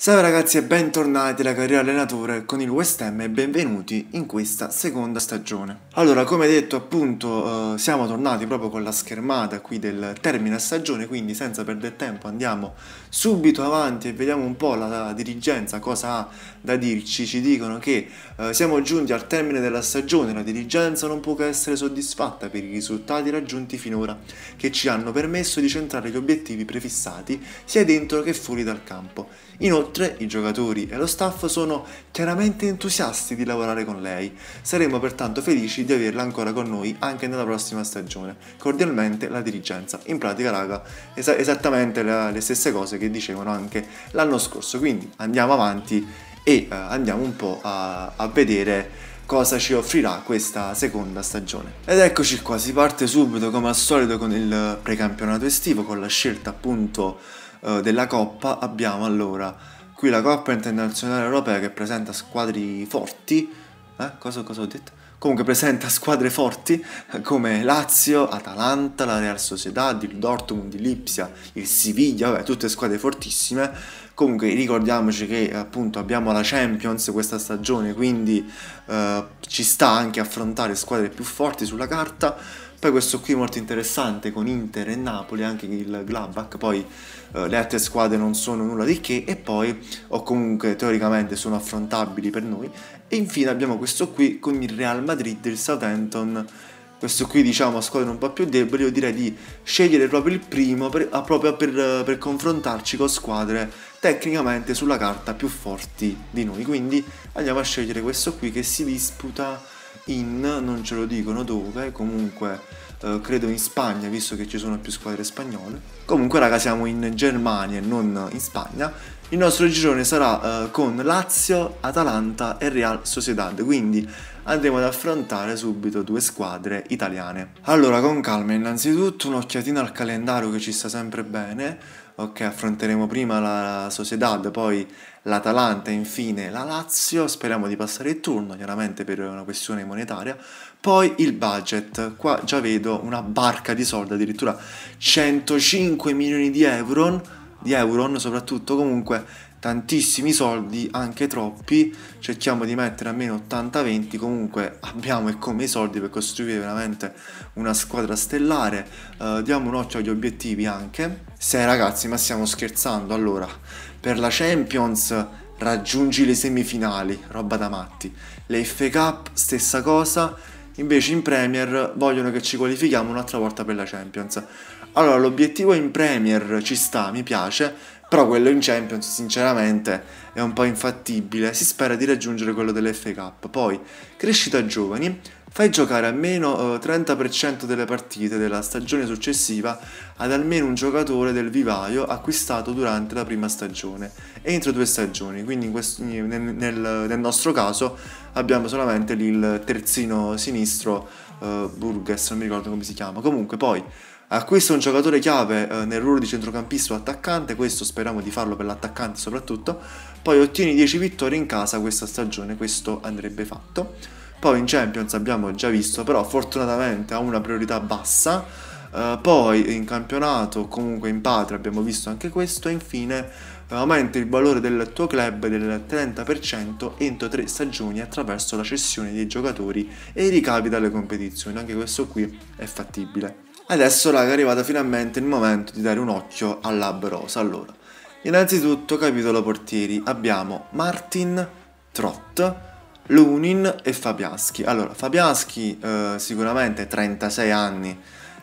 Salve ragazzi e bentornati alla carriera allenatore con il West Ham e benvenuti in questa seconda stagione. Allora, come detto appunto, eh, siamo tornati proprio con la schermata qui del termine stagione, quindi senza perdere tempo andiamo subito avanti e vediamo un po' la, la dirigenza cosa ha da dirci. Ci dicono che eh, siamo giunti al termine della stagione, la dirigenza non può che essere soddisfatta per i risultati raggiunti finora, che ci hanno permesso di centrare gli obiettivi prefissati sia dentro che fuori dal campo Inoltre i giocatori e lo staff sono chiaramente entusiasti di lavorare con lei, saremo pertanto felici di averla ancora con noi anche nella prossima stagione. Cordialmente la dirigenza. In pratica raga, es- esattamente la, le stesse cose che dicevano anche l'anno scorso, quindi andiamo avanti e uh, andiamo un po' a, a vedere cosa ci offrirà questa seconda stagione. Ed eccoci qua, si parte subito come al solito con il precampionato estivo, con la scelta appunto eh, della Coppa abbiamo allora qui la Coppa Internazionale Europea che presenta squadre forti, eh? cosa, cosa ho detto? Comunque presenta squadre forti eh, come Lazio, Atalanta, la Real Sociedad, il Dortmund, Lipsia, il Siviglia, vabbè, tutte squadre fortissime. Comunque ricordiamoci che appunto abbiamo la Champions questa stagione, quindi eh, ci sta anche affrontare squadre più forti sulla carta poi questo qui molto interessante con Inter e Napoli, anche il Gladbach, poi eh, le altre squadre non sono nulla di che e poi o comunque teoricamente sono affrontabili per noi. E infine abbiamo questo qui con il Real Madrid e il Southampton questo qui diciamo a squadre un po' più deboli, io direi di scegliere proprio il primo per, proprio per, per, confrontarci con squadre tecnicamente sulla carta più forti di noi. Quindi andiamo a scegliere questo qui che si disputa in, non ce lo dicono dove, comunque eh, credo in Spagna, visto che ci sono più squadre spagnole. Comunque raga siamo in Germania e non in Spagna. Il nostro girone sarà eh, con Lazio, Atalanta e Real Sociedad, quindi andremo ad affrontare subito due squadre italiane. Allora con calma innanzitutto un'occhiatina al calendario che ci sta sempre bene ok affronteremo prima la Sociedad, poi l'Atalanta, infine la Lazio, speriamo di passare il turno chiaramente per una questione monetaria, poi il budget, qua già vedo una barca di soldi, addirittura 105 milioni di euro, di euro soprattutto comunque tantissimi soldi, anche troppi, cerchiamo di mettere almeno 80-20, comunque abbiamo e come i soldi per costruire veramente una squadra stellare, uh, diamo un occhio agli obiettivi anche. Se ragazzi, ma stiamo scherzando, allora, per la Champions raggiungi le semifinali, roba da matti. Le FA Cup stessa cosa, invece in Premier vogliono che ci qualifichiamo un'altra volta per la Champions. Allora, l'obiettivo in Premier ci sta, mi piace, però quello in Champions, sinceramente, è un po' infattibile. Si spera di raggiungere quello dell'FK. Poi, crescita giovani, fai giocare almeno eh, 30% delle partite della stagione successiva ad almeno un giocatore del vivaio acquistato durante la prima stagione, entro due stagioni. Quindi questo, nel, nel, nostro caso abbiamo solamente il terzino sinistro eh, Burgess, non mi ricordo come si chiama. Comunque poi acquista un giocatore chiave eh, nel ruolo di centrocampista o attaccante, questo speriamo di farlo per l'attaccante soprattutto, poi ottieni 10 vittorie in casa questa stagione, questo andrebbe fatto. Poi in Champions abbiamo già visto, però fortunatamente ha una priorità bassa, eh, poi in campionato, comunque in patria abbiamo visto anche questo, e infine eh, aumenta il valore del tuo club del 30% entro tre stagioni attraverso la cessione dei giocatori e i ricavi dalle competizioni, anche questo qui è fattibile. Adesso raga è arrivato finalmente il momento di dare un occhio Rosa. Allora, innanzitutto capitolo portieri abbiamo Martin, Trott, Lunin e Fabiaschi. Allora, Fabiaschi eh, sicuramente 36 anni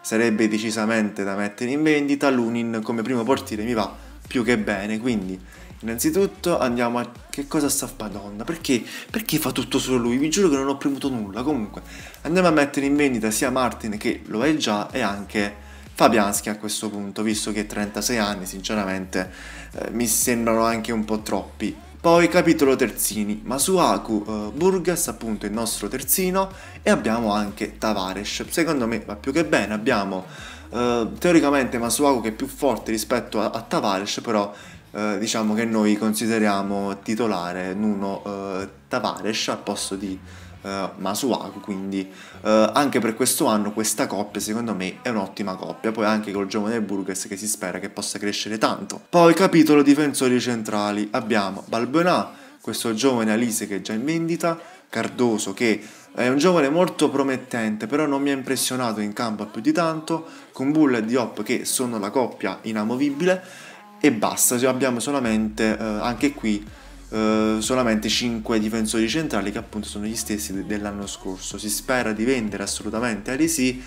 sarebbe decisamente da mettere in vendita, Lunin come primo portiere mi va più che bene, quindi Innanzitutto andiamo a... Che cosa sta... Madonna, perché? Perché fa tutto solo lui? Vi giuro che non ho premuto nulla. Comunque, andiamo a mettere in vendita sia Martin, che lo è già, e anche Fabianski a questo punto, visto che 36 anni, sinceramente, eh, mi sembrano anche un po' troppi. Poi capitolo terzini, Masuaku, eh, Burgas appunto il nostro terzino e abbiamo anche Tavares. Secondo me va più che bene, abbiamo eh, teoricamente Masuaku che è più forte rispetto a, a Tavares, però eh, diciamo che noi consideriamo titolare Nuno eh, Tavares al posto di eh, Masuaku, quindi eh, anche per questo anno questa coppia secondo me è un'ottima coppia, poi anche col giovane Burgess che si spera che possa crescere tanto. Poi capitolo difensori centrali, abbiamo Balbonà, questo giovane Alise che è già in vendita, Cardoso che è un giovane molto promettente, però non mi ha impressionato in campo più di tanto, con Bull e Diop che sono la coppia inamovibile, e basta, abbiamo solamente eh, anche qui eh, solamente 5 difensori centrali che appunto sono gli stessi dell'anno scorso. Si spera di vendere assolutamente Alisi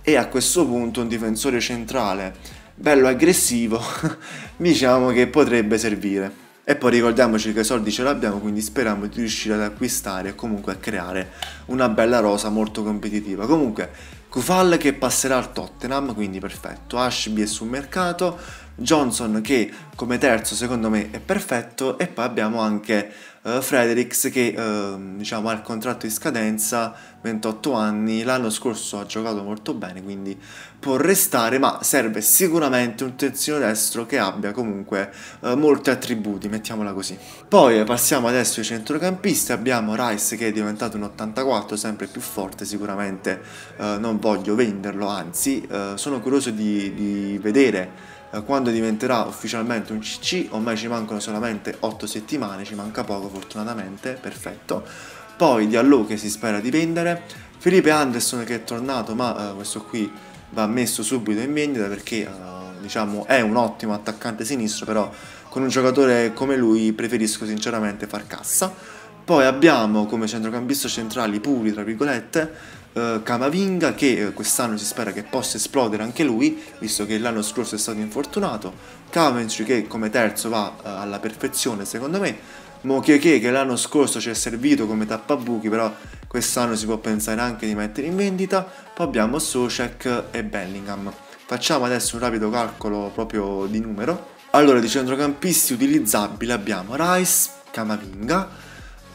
e a questo punto un difensore centrale bello aggressivo diciamo che potrebbe servire. E poi ricordiamoci che i soldi ce l'abbiamo, quindi speriamo di riuscire ad acquistare e comunque a creare una bella rosa molto competitiva. Comunque, Kufal che passerà al Tottenham, quindi perfetto, Ashby è sul mercato, Johnson che come terzo secondo me è perfetto e poi abbiamo anche uh, Fredericks che uh, diciamo ha il contratto di scadenza 28 anni l'anno scorso ha giocato molto bene quindi può restare ma serve sicuramente un terzino destro che abbia comunque uh, molti attributi mettiamola così poi eh, passiamo adesso ai centrocampisti abbiamo Rice che è diventato un 84 sempre più forte sicuramente non voglio venderlo anzi sono curioso di, di vedere eh, quando diventerà ufficialmente un CC, ormai ci mancano solamente 8 settimane, ci manca poco fortunatamente, perfetto. Poi Diallo che si spera di vendere, Felipe Anderson che è tornato ma eh, questo qui va messo subito in vendita perché eh, diciamo è un ottimo attaccante sinistro, però con un giocatore come lui preferisco sinceramente far cassa. Poi abbiamo come centrocampista centrali puri, tra virgolette, eh, Camavinga che eh, quest'anno si spera che possa esplodere anche lui, visto che l'anno scorso è stato infortunato, Coventry che come terzo va eh, alla perfezione secondo me, Mochieke che l'anno scorso ci è servito come tappabuchi, però quest'anno si può pensare anche di mettere in vendita, poi abbiamo Socek e Bellingham. Facciamo adesso un rapido calcolo proprio di numero. Allora, di centrocampisti utilizzabili abbiamo Rice, Camavinga,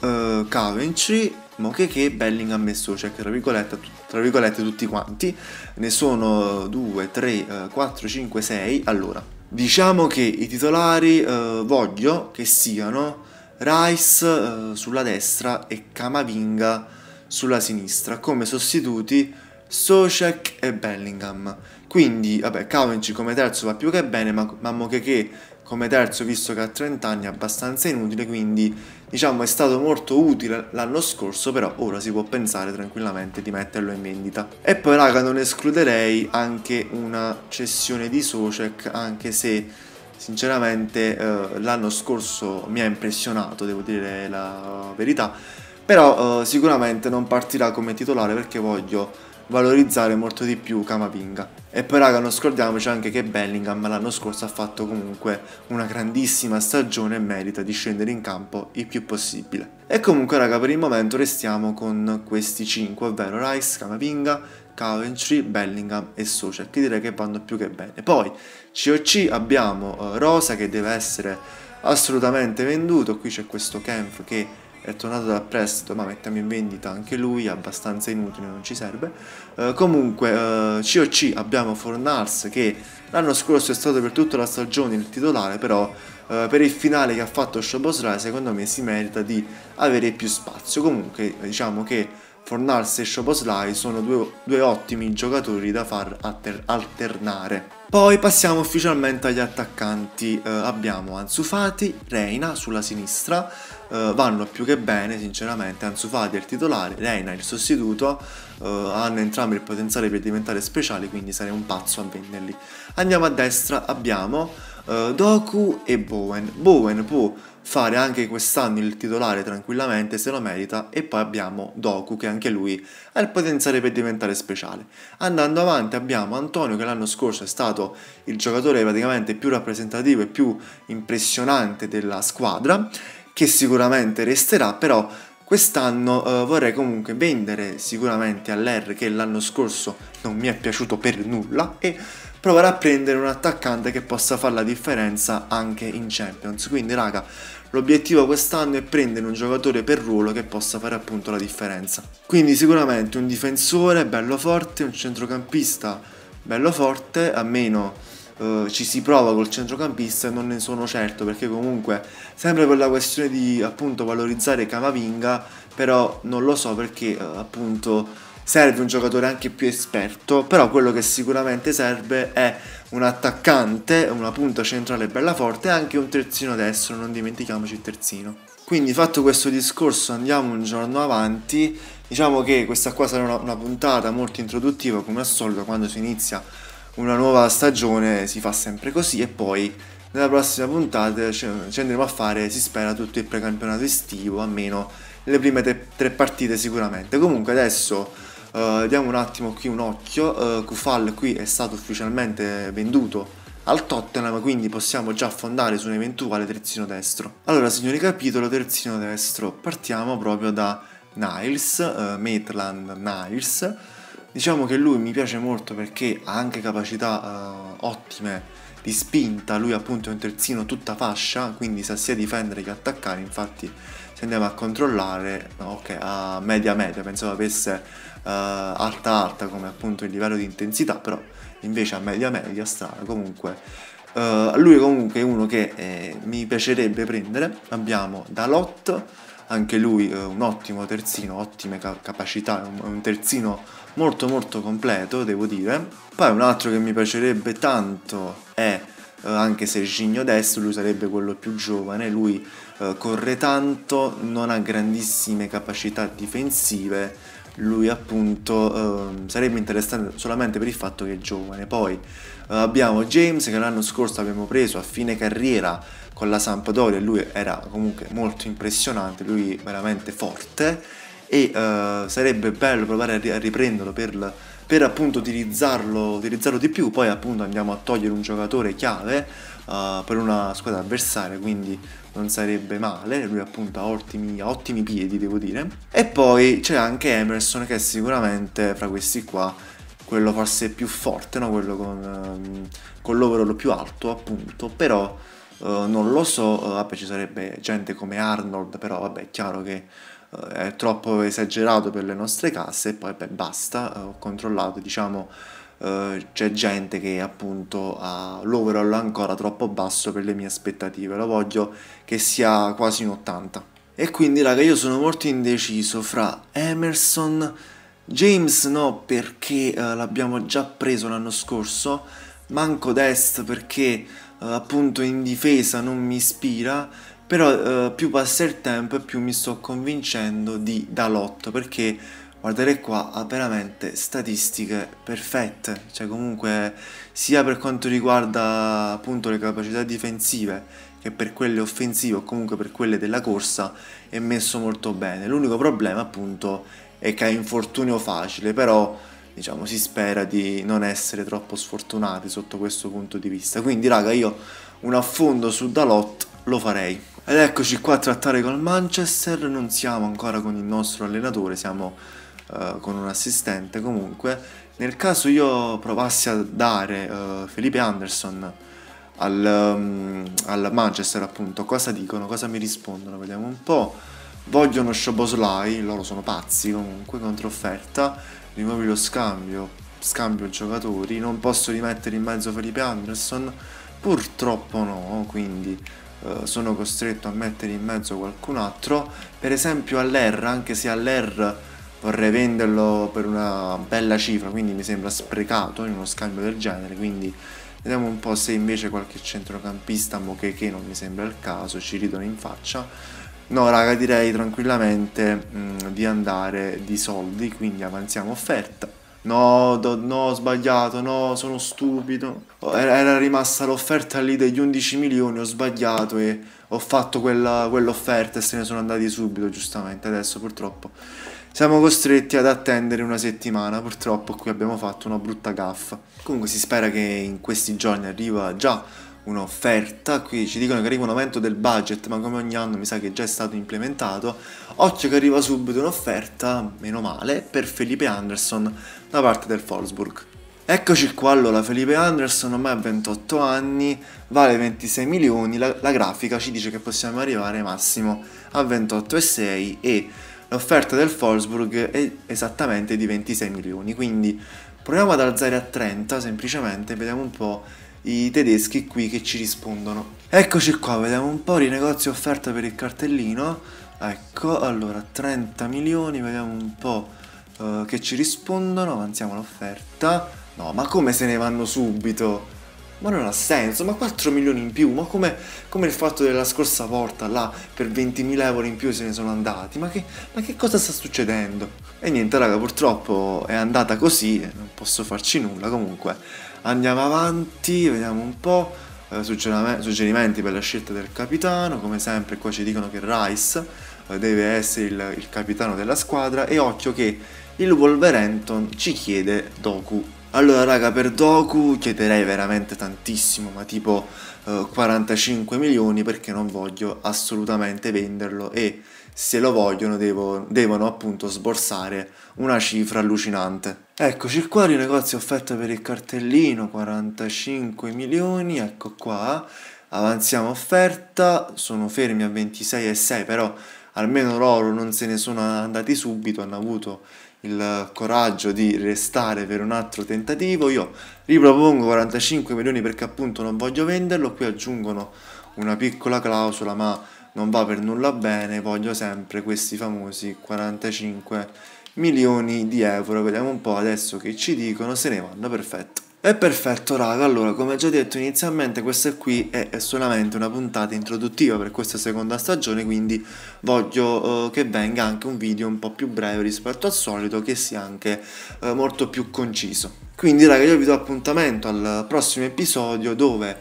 eh, Coventry, moche che Bellingham e Socek, tra virgolette, tra virgolette tutti quanti, ne sono 2, 3, 4, 5, 6, allora, diciamo che i titolari eh, voglio che siano Rice eh, sulla destra e Kamavinga sulla sinistra, come sostituti Socek e Bellingham. Quindi, vabbè, Kavenci come terzo va più che bene, ma, ma Moche che come terzo visto che ha 30 anni è abbastanza inutile quindi diciamo è stato molto utile l'anno scorso però ora si può pensare tranquillamente di metterlo in vendita e poi raga non escluderei anche una cessione di Socek anche se sinceramente eh, l'anno scorso mi ha impressionato devo dire la verità però eh, sicuramente non partirà come titolare perché voglio valorizzare molto di più Camavinga. E poi raga non scordiamoci anche che Bellingham l'anno scorso ha fatto comunque una grandissima stagione e merita di scendere in campo il più possibile. E comunque raga per il momento restiamo con questi 5, ovvero Rice, Camavinga, Coventry, Bellingham e Social, che direi che vanno più che bene. Poi COC abbiamo eh, Rosa che deve essere assolutamente venduto, qui c'è questo Kempf che è tornato da prestito ma mettiamo in vendita anche lui, è abbastanza inutile, non ci serve. Eh, comunque eh, COC abbiamo Fornals che l'anno scorso è stato per tutta la stagione il titolare, però eh, per il finale che ha fatto Shobosrai secondo me si merita di avere più spazio. Comunque diciamo che Fornals e Shoboslai sono due, due, ottimi giocatori da far alternare. Poi passiamo ufficialmente agli attaccanti, eh, abbiamo Anzufati, Reina sulla sinistra, eh, vanno più che bene sinceramente Ansu Fati è il titolare, Reina è il sostituto eh, hanno entrambi il potenziale per diventare speciali quindi sarei un pazzo a venderli andiamo a destra abbiamo eh, Doku e Bowen Bowen può fare anche quest'anno il titolare tranquillamente se lo merita e poi abbiamo Doku che anche lui ha il potenziale per diventare speciale. Andando avanti abbiamo Antonio che l'anno scorso è stato il giocatore praticamente più rappresentativo e più impressionante della squadra che sicuramente resterà, però quest'anno eh, vorrei comunque vendere sicuramente all'R che l'anno scorso non mi è piaciuto per nulla e provare a prendere un attaccante che possa fare la differenza anche in Champions. Quindi raga, l'obiettivo quest'anno è prendere un giocatore per ruolo che possa fare appunto la differenza. Quindi sicuramente un difensore bello forte, un centrocampista bello forte, a meno eh, ci si prova col centrocampista e non ne sono certo perché comunque sempre per la questione di appunto valorizzare Camavinga però non lo so perché eh, appunto serve un giocatore anche più esperto, però quello che sicuramente serve è un attaccante, una punta centrale bella forte e anche un terzino destro, non dimentichiamoci il terzino. Quindi fatto questo discorso andiamo un giorno avanti, diciamo che questa qua sarà una, una puntata molto introduttiva come al solito quando si inizia una nuova stagione si fa sempre così e poi nella prossima puntata ci andremo a fare, si spera, tutto il precampionato estivo, almeno le prime tre, tre partite sicuramente. Comunque adesso uh, diamo un attimo qui un occhio, uh, Kufal qui è stato ufficialmente venduto al Tottenham, quindi possiamo già affondare su un eventuale terzino destro. Allora, signori capitolo, terzino destro, partiamo proprio da Niles, uh, eh, Maitland Niles, Diciamo che lui mi piace molto perché ha anche capacità uh, ottime di spinta, lui appunto è un terzino tutta fascia, quindi sa sia difendere che attaccare, infatti se andiamo a controllare, ok, a media media, pensavo avesse uh, alta alta come appunto il livello di intensità, però invece a media media strana comunque. Uh, lui comunque è uno che eh, mi piacerebbe prendere, abbiamo Dalot, anche lui eh, un ottimo terzino, ottime ca capacità, un, un terzino molto molto completo devo dire poi un altro che mi piacerebbe tanto è eh, anche se Gigno destro lui sarebbe quello più giovane lui eh, corre tanto non ha grandissime capacità difensive lui appunto eh, sarebbe interessante solamente per il fatto che è giovane poi eh, abbiamo James che l'anno scorso abbiamo preso a fine carriera con la Sampdoria lui era comunque molto impressionante lui veramente forte e uh, sarebbe bello provare a riprenderlo per, la, per appunto utilizzarlo, utilizzarlo, di più, poi appunto andiamo a togliere un giocatore chiave uh, per una squadra avversaria, quindi non sarebbe male, lui appunto ha ottimi, ha ottimi piedi devo dire. E poi c'è anche Emerson che è sicuramente fra questi qua quello forse più forte, no? quello con, um, con l'overall più alto appunto, però uh, non lo so, vabbè ci sarebbe gente come Arnold, però vabbè è chiaro che è troppo esagerato per le nostre casse e poi beh, basta, eh, ho controllato, diciamo eh, c'è gente che appunto ha l'overall ancora troppo basso per le mie aspettative, lo voglio che sia quasi un 80. E quindi raga io sono molto indeciso fra Emerson, James no perché uh, l'abbiamo già preso l'anno scorso, manco Dest perché uh, appunto in difesa non mi ispira però eh, più passa il tempo e più mi sto convincendo di Dalot perché guardate qua ha veramente statistiche perfette cioè comunque sia per quanto riguarda appunto le capacità difensive che per quelle offensive o comunque per quelle della corsa è messo molto bene l'unico problema appunto è che ha infortunio facile però diciamo si spera di non essere troppo sfortunati sotto questo punto di vista quindi raga io un affondo su Dalot lo farei ed eccoci qua a trattare col Manchester, non siamo ancora con il nostro allenatore, siamo uh, con un assistente comunque. Nel caso io provassi a dare uh, Felipe Anderson al, um, al, Manchester appunto, cosa dicono, cosa mi rispondono, vediamo un po'. Vogliono Shoboslai, loro sono pazzi comunque, controfferta, rimuovi lo scambio, scambio giocatori, non posso rimettere in mezzo Felipe Anderson, purtroppo no, quindi eh, sono costretto a mettere in mezzo qualcun altro per esempio all'R anche se all'R vorrei venderlo per una bella cifra quindi mi sembra sprecato in uno scambio del genere quindi vediamo un po' se invece qualche centrocampista Mocheke non mi sembra il caso ci ridono in faccia no raga direi tranquillamente mh, mm, di andare di soldi quindi avanziamo offerta no, do, no, ho sbagliato, no, sono stupido. Oh, era, rimasta l'offerta lì degli 11 milioni, ho sbagliato e ho fatto quell'offerta e se ne sono andati subito, giustamente, adesso purtroppo. Siamo costretti ad attendere una settimana, purtroppo qui abbiamo fatto una brutta gaffa. Comunque si spera che in questi giorni arriva già un'offerta, qui ci dicono che arriva un aumento del budget, ma come ogni anno mi sa che già è stato implementato. Occhio che arriva subito un'offerta, meno male, per Felipe Anderson da parte del Wolfsburg. Eccoci qua allora, Felipe Anderson ormai ha 28 anni, vale 26 milioni, la, la grafica ci dice che possiamo arrivare massimo a 28,6 e l'offerta del Wolfsburg è esattamente di 26 milioni, quindi proviamo ad alzare a 30 semplicemente, vediamo un po' i tedeschi qui che ci rispondono. Eccoci qua, vediamo un po' i negozi offerta per il cartellino, ecco, allora 30 milioni, vediamo un po' uh, che ci rispondono, avanziamo l'offerta. No, ma come se ne vanno subito? Ma non ha senso, ma 4 milioni in più, ma come, come il fatto della scorsa porta là per 20.000 euro in più se ne sono andati, ma che, ma che cosa sta succedendo? E niente raga, purtroppo è andata così, non posso farci nulla, comunque andiamo avanti, vediamo un po', eh, suggerimenti per la scelta del capitano, come sempre qua ci dicono che Rice eh, deve essere il, il capitano della squadra e occhio che il Wolverhampton ci chiede Doku. Allora raga per Doku chiederei veramente tantissimo, ma tipo eh, 45 milioni perché non voglio assolutamente venderlo e se lo vogliono devo, devono appunto sborsare una cifra allucinante. Eccoci qua, rinegozio offerta per il cartellino, 45 milioni, ecco qua, avanziamo offerta, sono fermi a 26,6 però almeno loro non se ne sono andati subito, hanno avuto il coraggio di restare per un altro tentativo. Io ripropongo 45 milioni perché appunto non voglio venderlo, qui aggiungono una piccola clausola ma non va per nulla bene, voglio sempre questi famosi 45 milioni di euro. Vediamo un po' adesso che ci dicono, se ne vanno, perfetto. E perfetto raga, allora come già detto inizialmente questa qui è, solamente una puntata introduttiva per questa seconda stagione quindi voglio eh, che venga anche un video un po' più breve rispetto al solito che sia anche eh, molto più conciso. Quindi raga io vi do appuntamento al prossimo episodio dove eh,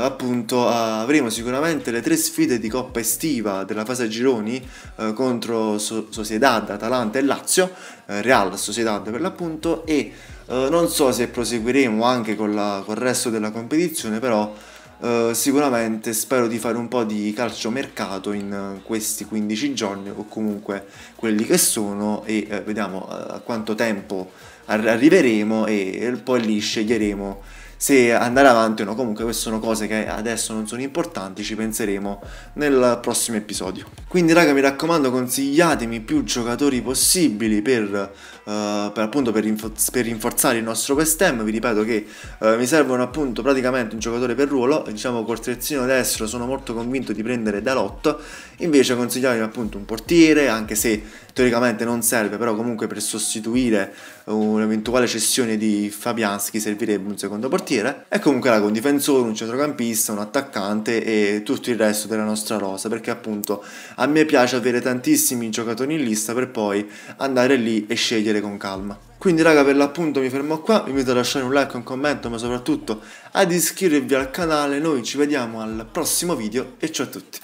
appunto avremo sicuramente le tre sfide di coppa estiva della fase gironi eh, contro so Sociedad, Atalanta e Lazio, eh, Real Sociedad per l'appunto e eh, non so se proseguiremo anche con la, col resto della competizione, però eh, sicuramente spero di fare un po' di calciomercato in eh, questi 15 giorni o comunque quelli che sono e eh, vediamo eh, a quanto tempo arriveremo e poi lì sceglieremo se andare avanti o no. Comunque queste sono cose che adesso non sono importanti, ci penseremo nel prossimo episodio. Quindi raga mi raccomando consigliatemi più giocatori possibili per, uh, per appunto per, rinforz per, rinforzare il nostro West Ham. Vi ripeto che uh, mi servono appunto praticamente un giocatore per ruolo, diciamo col trezzino destro sono molto convinto di prendere Dalot, invece consigliatemi appunto un portiere, anche se teoricamente non serve, però comunque per sostituire un'eventuale cessione di Fabianski servirebbe un secondo portiere e comunque raga, un difensore, un centrocampista, un attaccante e tutto il resto della nostra rosa perché appunto a me piace avere tantissimi giocatori in lista per poi andare lì e scegliere con calma. Quindi raga per l'appunto mi fermo qua, vi invito a lasciare un like, un commento ma soprattutto ad iscrivervi al canale, noi ci vediamo al prossimo video e ciao a tutti.